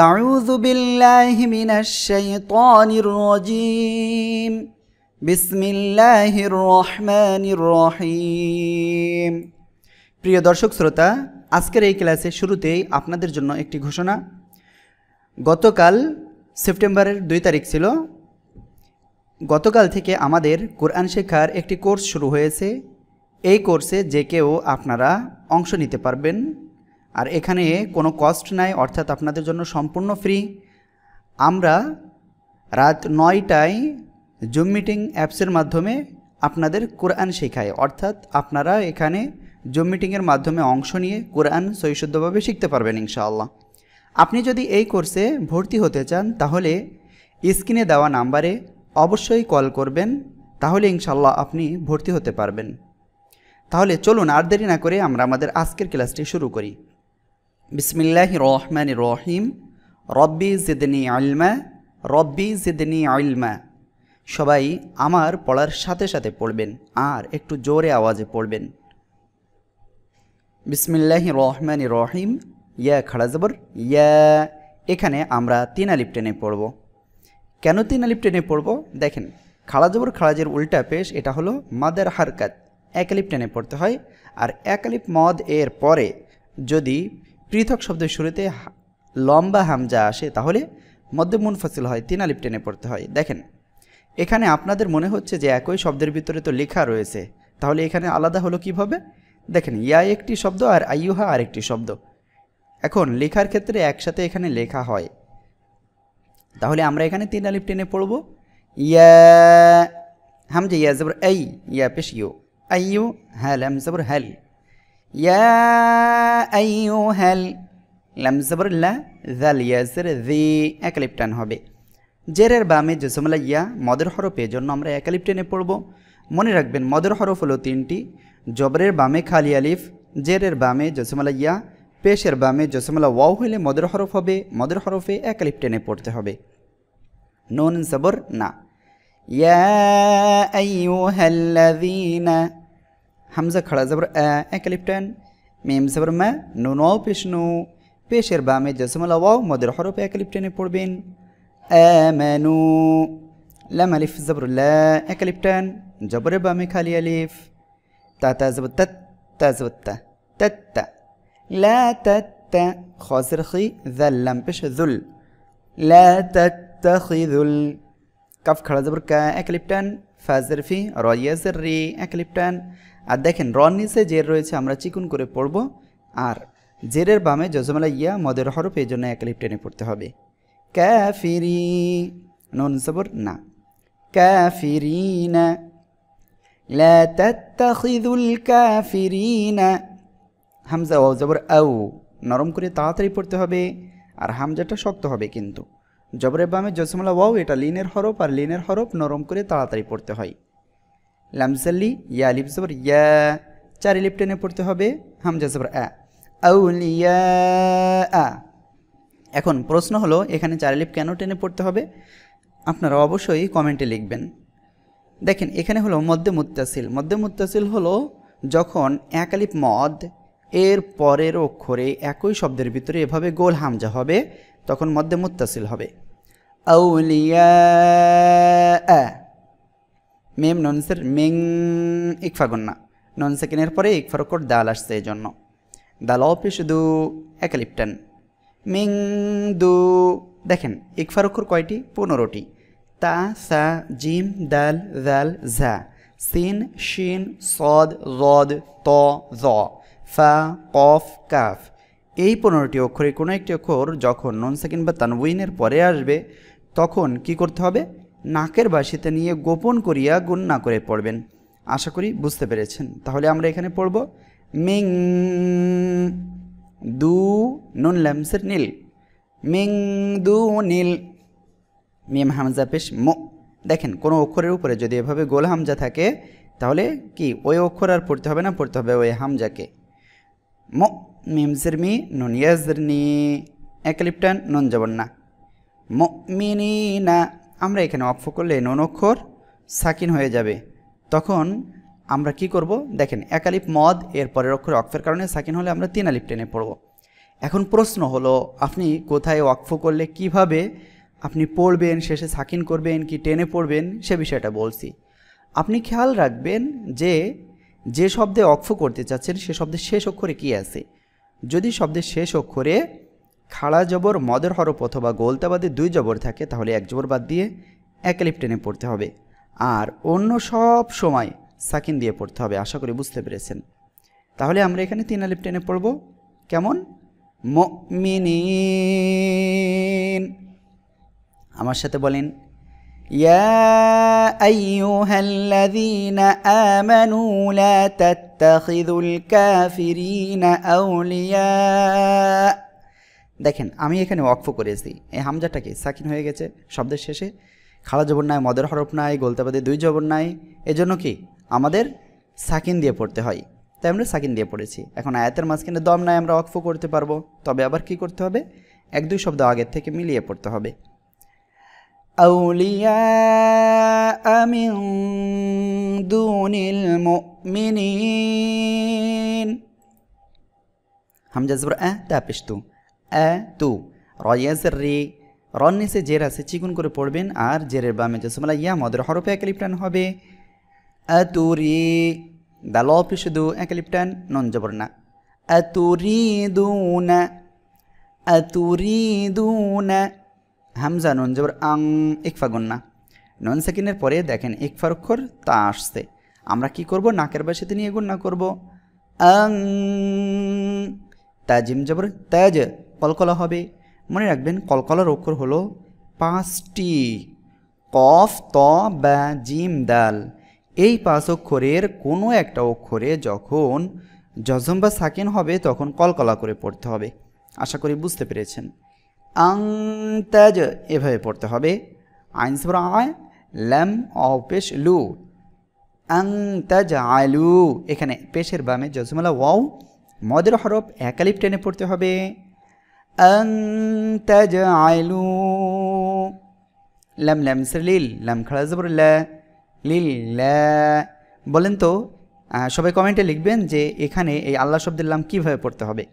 أعوذ بالله من الشيطان الرجيم بسم الله الرحمن الرحيم প্রিয় দর্শক শ্রোতা আজকের এই ক্লাসে শুরুতেই আপনাদের জন্য একটি ঘোষণা গতকাল সেপ্টেম্বরের দুই তারিখ ছিল গতকাল থেকে আমাদের কোরআন শেখার একটি কোর্স শুরু হয়েছে এই কোর্সে যে কেউ আপনারা অংশ নিতে পারবেন আর এখানে কোনো কস্ট নাই অর্থাৎ আপনাদের জন্য সম্পূর্ণ ফ্রি আমরা রাত নয়টায় জুম মিটিং অ্যাপসের মাধ্যমে আপনাদের কোরআন শেখাই অর্থাৎ আপনারা এখানে জুম মিটিংয়ের মাধ্যমে অংশ নিয়ে কোরআন সৈশুদ্ধভাবে শিখতে পারবেন ইনশাআল্লাহ আপনি যদি এই কোর্সে ভর্তি হতে চান তাহলে স্ক্রিনে দেওয়া নাম্বারে অবশ্যই কল করবেন তাহলে ইনশাল্লাহ আপনি ভর্তি হতে পারবেন তাহলে চলুন আর দেরি না করে আমরা আমাদের আজকের ক্লাসটি শুরু করি বিসমিল্লাহ রহমান রহিম রব্বি জিদনি আলমা রব্বি জিদনি আলমা সবাই আমার পড়ার সাথে সাথে পড়বেন আর একটু জোরে আওয়াজে পড়বেন বিসমিল্লাহ রহমান রহিম ইয়া খাড়াজবর ইয়া এখানে আমরা তিন আলিপ টেনে পড়ব কেন তিন আলিপ টেনে পড়ব দেখেন খাড়াজবর খাড়াজের উল্টা পেশ এটা হলো মাদার হারকাত এক আলিপ টেনে পড়তে হয় আর এক আলিপ মদ এর পরে যদি পৃথক শব্দের শুরুতে লম্বা হামজা আসে তাহলে মধ্যে ফাসিল হয় তিন আলিপ টেনে পড়তে হয় দেখেন এখানে আপনাদের মনে হচ্ছে যে একই শব্দের ভিতরে তো লেখা রয়েছে তাহলে এখানে আলাদা হলো কিভাবে দেখেন ইয়া একটি শব্দ আর আইয়ুহা আরেকটি শব্দ এখন লেখার ক্ষেত্রে একসাথে এখানে লেখা হয় তাহলে আমরা এখানে তিন আলিপ টেনে পড়ব ইয়া হামজা ইয়া জবর এই ইয়া পেশ ইউ আইউ হ্যাল হাম জবর হ্যাল ইয়া আইয়ুহাল লামজবরুল্লাহ জাল ইয়াসের জি একালিপটান হবে জেরের বামে জসুমলা ইয়া মদের হরফের জন্য আমরা একালিপ টেনে পড়ব মনে রাখবেন মদের হরফ হলো তিনটি জবরের বামে খালি আলিফ জেরের বামে জসুমলা পেশের বামে জসুমলা ওয়াও হলে মদের হরফ হবে মদের হরফে একালিপ টেনে পড়তে হবে নন সবর না ইয়া আইয়ুহাল্লাযীনা حمزة خڑا زبر ا كليبتن ميم زبر ما نو نو پیش نو پیشের বামে জসম লাওয়াও মদের হরফে একলিপ্টেনে পড়বেন আমানু লাম আলিফ জবর লা একলিপ্টান জবরে বামে খালি আলিফ তা তা জবর তাত তা জবর তা তাত তা লা তাত তা খাসির খি যাল লাম পেশ যুল লা তাত্তাখিযুল কাফ খড়া জবর কা একলিপ্টান ফা জরফি রা ইয়া জরি একলিপ্টান আর দেখেন রন নিচে জের রয়েছে আমরা চিকুন করে পড়ব আর জেরের বামে যজমালা ইয়া মদের হরফ এই জন্য একালিপ টেনে পড়তে হবে ক্যাফিরি নন সবর না ক্যাফিরিনা لا تتخذوا হামজা ও জবর আউ নরম করে তাড়াতাড়ি পড়তে হবে আর হামজাটা শক্ত হবে কিন্তু জবরের বামে জসমলা ওয়াও এটা লিনের হরফ আর লিনের হরফ নরম করে তাড়াতাড়ি পড়তে হয় লামসাল্লি ইয়া আলিফ জবর ইয়া চার লিপ টেনে পড়তে হবে হামজা জবর আ আউলিয়া এখন প্রশ্ন হলো এখানে চার লিপ কেন টেনে পড়তে হবে আপনারা অবশ্যই কমেন্টে লিখবেন দেখেন এখানে হলো মধ্যে মুত্তাসিল মধ্যে মুত্তাসিল হলো যখন একালিপ মদ এর পরের অক্ষরে একই শব্দের ভিতরে এভাবে গোল হামজা হবে তখন মধ্যে মুত্তাসিল হবে আউলিয়া মেম ননসের মেং ইকফা গন্না নন সেকেন্ডের পরে ইকফার ওকর দাল আসছে এই জন্য দাল অফিস দু একলিপ্টান মিং দু দেখেন ইকফার অক্ষর কয়টি পনেরোটি তা সা জিম দাল জাল ঝা সিন শিন সদ রদ ত জ ফা কফ কাফ এই পনেরোটি অক্ষরে কোনো একটি অক্ষর যখন নন সেকেন্ড বা তানউইনের পরে আসবে তখন কি করতে হবে নাকের বাসিতে নিয়ে গোপন করিয়া গুণনা করে পড়বেন আশা করি বুঝতে পেরেছেন তাহলে আমরা এখানে পড়ব মিং দু নুন ল্যামসের নীল মিং দু নীল মিম হামজা পেশ ম দেখেন কোনো অক্ষরের উপরে যদি এভাবে গোল হামজা থাকে তাহলে কি ওই অক্ষর আর পড়তে হবে না পড়তে হবে ওই হামজাকে মো মিমসের মি নুন নি একলিপ্টান নুন যাবন না মিনি না আমরা এখানে অক্ষ করলে নন অক্ষর সাকিন হয়ে যাবে তখন আমরা কি করব দেখেন একালিপ মদ এর পরের অক্ষরে অক্ষের কারণে সাকিন হলে আমরা তিন আলিপ টেনে পড়ব এখন প্রশ্ন হলো আপনি কোথায় অক্ষ করলে কিভাবে আপনি পড়বেন শেষে সাকিন করবেন কি টেনে পড়বেন সে বিষয়টা বলছি আপনি খেয়াল রাখবেন যে যে শব্দে অক্ষ করতে চাচ্ছেন সে শব্দের শেষ অক্ষরে কি আছে যদি শব্দের শেষ অক্ষরে খাড়া জবর মদের হরপ অথবা গোলতা বাদে দুই জবর থাকে তাহলে এক জবর বাদ দিয়ে এক টেনে পড়তে হবে আর অন্য সব সময় সাকিন দিয়ে পড়তে হবে আশা করি বুঝতে পেরেছেন তাহলে আমরা এখানে তিন আলিপ টেনে পড়ব কেমন মিনিন আমার সাথে বলেন ইয়া দেখেন আমি এখানে অক্ফ করেছি এই হামজাটাকে সাকিন হয়ে গেছে শব্দের শেষে খালা জবর নাই মদের হরফ নাই গোলতাবাদে দুই জবর নাই এজন্য কি আমাদের সাকিন দিয়ে পড়তে হয় তাই আমরা সাকিন দিয়ে পড়েছি এখন আয়াতের মাঝখানে দম নাই আমরা অক্ফ করতে পারবো তবে আবার কি করতে হবে এক দুই শব্দ আগের থেকে মিলিয়ে পড়তে হবে أولياء من دون المؤمنين همجة زبر أه تابشتو অ্যা তু রয়াসের রে রন জের আছে চিকুন করে পড়বেন আর জেরের বামে জসমালা ইয়া মদের হরফে একালিপ্টান হবে আতুরি দাল অফে শুধু একালিপ্টান নন জবর না দু জবরনা তু রি দু না হামজা নন জবর আং ইকফা না নন সেকেন্ডের পরে দেখেন ইকফার অক্ষর তা আসছে আমরা কি করব নাকের বাসাতে নিয়ে না করব আং তাজিম জবর তাজ কলকলা হবে মনে রাখবেন কলকলার অক্ষর হলো পাঁচটি কফ ত বা জিম দাল এই পাঁচ অক্ষরের কোনো একটা অক্ষরে যখন যজম বা সাকেন হবে তখন কলকলা করে পড়তে হবে আশা করি বুঝতে পেরেছেন আং তাজ এভাবে পড়তে হবে আইন আয় ল্যাম অপেশ লু আং তাজ আলু এখানে পেশের বামে যজমালা ওয়াও মদের হরফ একালিপ টেনে পড়তে হবে أن تجعلوا লাম লাম লিল লাম খাড়া জবর লিল বলেন তো সবাই কমেন্টে লিখবেন যে এখানে এই আল্লাহ শব্দের লাম কিভাবে পড়তে হবে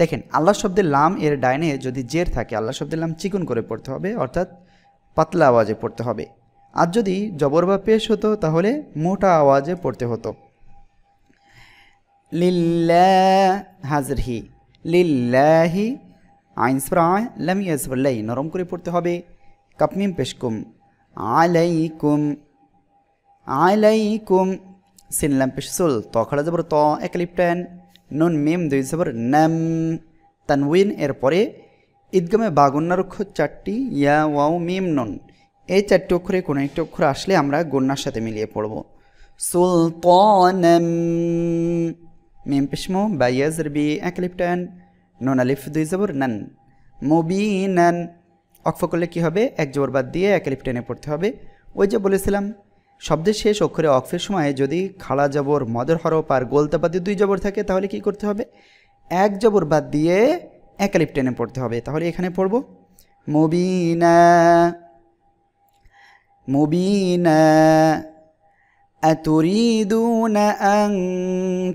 দেখেন আল্লাহ শব্দের লাম এর ডাইনে যদি জের থাকে আল্লাহ শব্দের লাম চিকন করে পড়তে হবে অর্থাৎ পাতলা আওয়াজে পড়তে হবে আর যদি জবর বা পেশ হতো তাহলে মোটা আওয়াজে পড়তে হতো লিল্লা হাজরহি লিল্লাহি আইনসরায় লামিয়া ইসবুল্লাই নরম করে পড়তে হবে কাপমিম পেশকুম আলাইকুম আলাইকুম সিনলাম পেশসুল ত খড়া জবর ত একলিপটেন নুন মিম দুই জবর নাম তানউইন এর পরে ঈদগামে বাগন্যার অক্ষর চারটি ইয়া ওয়াও মিম নুন এই চারটি অক্ষরে কোনো একটি অক্ষর আসলে আমরা গন্যার সাথে মিলিয়ে পড়ব সুলতানাম ميم بشمو با بي اكليبتان نون الف দুই জবর نن মুবিনান অক্ফ করলে কী হবে এক জোর বাদ দিয়ে এক এলিফ টেনে পড়তে হবে ওই যে বলেছিলাম শব্দের শেষ অক্ষরে অক্ফের সময় যদি খাড়া জবর মদের হরপ আর গোলতাবাদে দুই জবর থাকে তাহলে কি করতে হবে এক জবর বাদ দিয়ে এক এলিফ টেনে পড়তে হবে তাহলে এখানে পড়ব মুবিনা মুবিনা أتريدون أن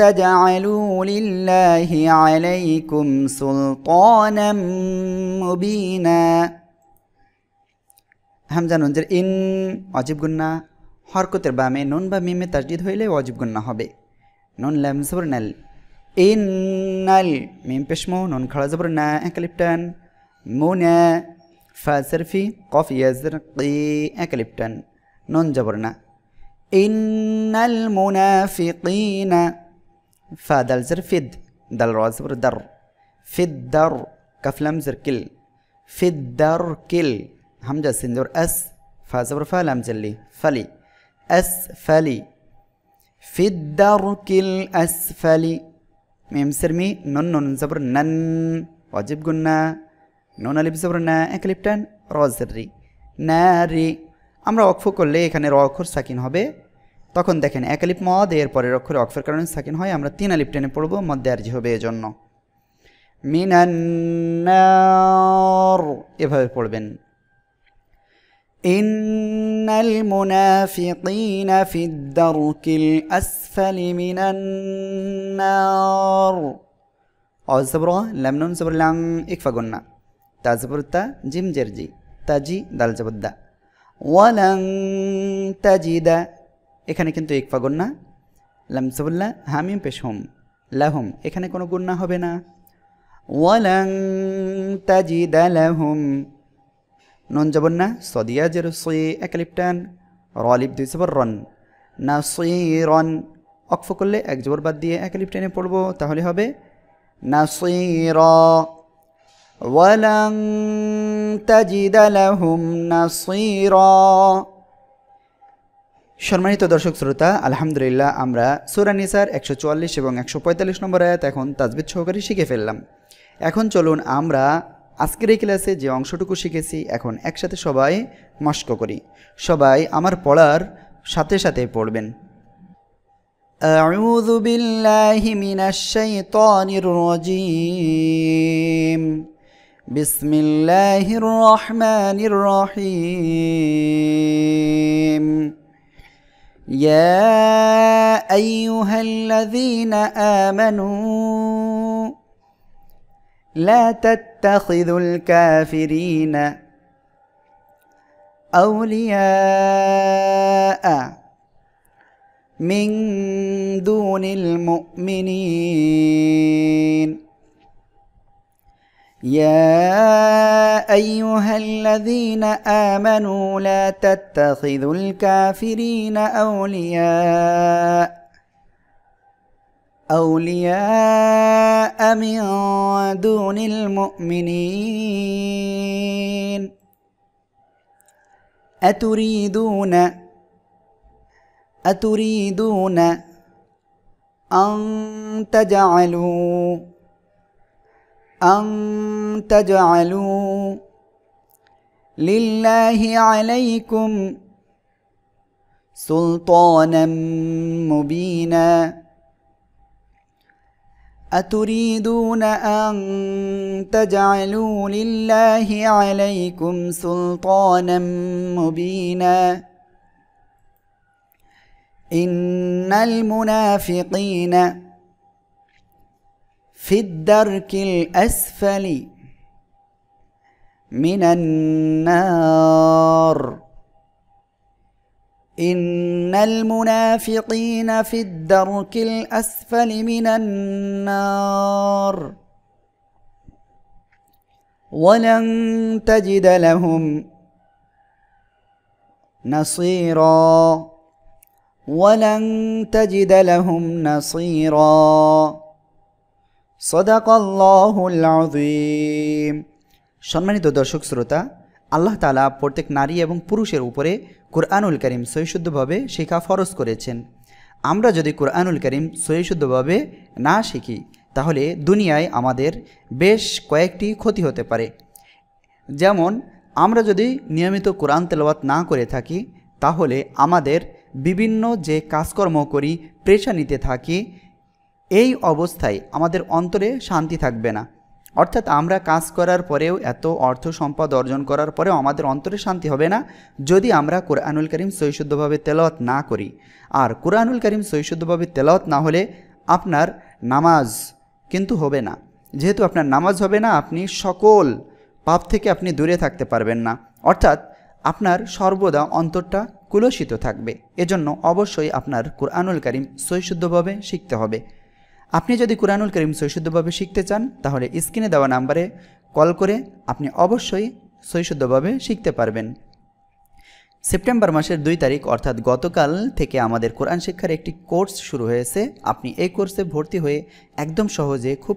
تجعلوا لله عليكم سلطانا مبينا হামজা নঞ্জের ইন অজীব গুন্না হরকতের বামে নুন বা মিমে তাজদিদ হইলে অজীব গুন্না হবে নুন ল্যাম জবর নাল ইন নাল মিম পেশমো নুন খাড়া জবর না একলিপ্টান মুনা ফা সরফি কফ ইয়াজর কি একলিপ্টান নুন জবর না إن المنافقين فدل زر فد دل dal در zir dar كفلم زر كل lam zir كل هم جا سندور أس فا زبر جلي فلي زلي فلي أسفلي كل أس فلي ميم سرمي نون نون زبر نن واجب قلنا نون اللي بزبر نا اكليبتان روزري ناري আমরা অক্ষ করলে এখানে র অক্ষর সাকিন হবে তখন দেখেন এক আলিপ মদ এর পরের অক্ষরে অক্ষর কারণে সাকিন হয় আমরা তিন আলিপ টেনে পড়ব মধ্যে আর্জি হবে এজন্য মিনান্নার এভাবে পড়বেন إن المنافقين في الدرك الأسفل من النار أو زبرة لم نون زبر لام إكفا قلنا تا زبر تا جيم جرجي تا ওয়ালাং তাজিদা এখানে কিন্তু একফা গুন্না লামসবুল্লাহ হামিম পেশম লাহুম এখানে কোনো গুন্না হবে না ওয়ালাং তাজিদা লাহুম নন জবন্না সদিয়া জের সই একালিপটান রলিপ দুই সবর রন না সই রন অক্ফ করলে এক জবর বাদ দিয়ে একালিপটানে পড়বো তাহলে হবে না সই র ولن تجد لهم نصيرا সম্মানিত দর্শক শ্রোতা আলহামদুলিল্লাহ আমরা সুরানিসার একশো চুয়াল্লিশ এবং একশো পঁয়তাল্লিশ নম্বর আয়াত এখন তাজবিদ সহকারে শিখে ফেললাম এখন চলুন আমরা আজকের এই ক্লাসে যে অংশটুকু শিখেছি এখন একসাথে সবাই মস্ক করি সবাই আমার পড়ার সাথে সাথে পড়বেন أعوذ بالله من الشيطان الرجيم بسم الله الرحمن الرحيم يا ايها الذين امنوا لا تتخذوا الكافرين اولياء من دون المؤمنين يا ايها الذين امنوا لا تتخذوا الكافرين اولياء اولياء من دون المؤمنين اتريدون اتريدون ان تجعلوا أن تجعلوا لله عليكم سلطانا مبينا أتريدون أن تجعلوا لله عليكم سلطانا مبينا إن المنافقين في الدرك الأسفل من النار إن المنافقين في الدرك الأسفل من النار ولن تجد لهم نصيرا ولن تجد لهم نصيرا সদাকল্লাহুল সম্মানিত দর্শক শ্রোতা আল্লাহ তালা প্রত্যেক নারী এবং পুরুষের উপরে কোরআনুল করিম সহিশুদ্ধভাবে শেখা ফরজ করেছেন আমরা যদি কোরআনুল করিম সহিশুদ্ধভাবে না শিখি তাহলে দুনিয়ায় আমাদের বেশ কয়েকটি ক্ষতি হতে পারে যেমন আমরা যদি নিয়মিত কোরআন তেলাওয়াত না করে থাকি তাহলে আমাদের বিভিন্ন যে কাজকর্ম করি প্রেশা নিতে থাকি এই অবস্থায় আমাদের অন্তরে শান্তি থাকবে না অর্থাৎ আমরা কাজ করার পরেও এত অর্থ সম্পদ অর্জন করার পরেও আমাদের অন্তরে শান্তি হবে না যদি আমরা কোরআনুল করিম সৈশুদ্ধভাবে তেলাওয়াত না করি আর কোরআনুল করিম সৈশুদ্ধভাবে তেলাওয়াত না হলে আপনার নামাজ কিন্তু হবে না যেহেতু আপনার নামাজ হবে না আপনি সকল পাপ থেকে আপনি দূরে থাকতে পারবেন না অর্থাৎ আপনার সর্বদা অন্তরটা কুলসিত থাকবে এজন্য অবশ্যই আপনার কোরআনুল করিম সৈশুদ্ধভাবে শিখতে হবে আপনি যদি কোরআনুল করিম সৈশুদ্ধভাবে শিখতে চান তাহলে স্ক্রিনে দেওয়া নাম্বারে কল করে আপনি অবশ্যই সৈশুদ্ধভাবে শিখতে পারবেন সেপ্টেম্বর মাসের দুই তারিখ অর্থাৎ গতকাল থেকে আমাদের কোরআন শিক্ষার একটি কোর্স শুরু হয়েছে আপনি এই কোর্সে ভর্তি হয়ে একদম সহজে খুব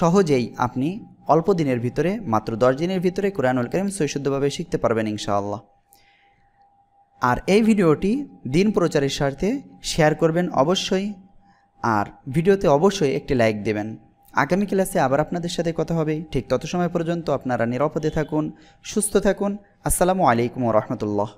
সহজেই আপনি অল্প দিনের ভিতরে মাত্র দশ দিনের ভিতরে কোরআনুল করিম সৈশুদ্ধভাবে শিখতে পারবেন ইনশাআল্লাহ আর এই ভিডিওটি দিন প্রচারের স্বার্থে শেয়ার করবেন অবশ্যই আর ভিডিওতে অবশ্যই একটি লাইক দেবেন আগামী ক্লাসে আবার আপনাদের সাথে কথা হবে ঠিক তত সময় পর্যন্ত আপনারা নিরাপদে থাকুন সুস্থ থাকুন আসসালামু আলাইকুম রহমতুল্লাহ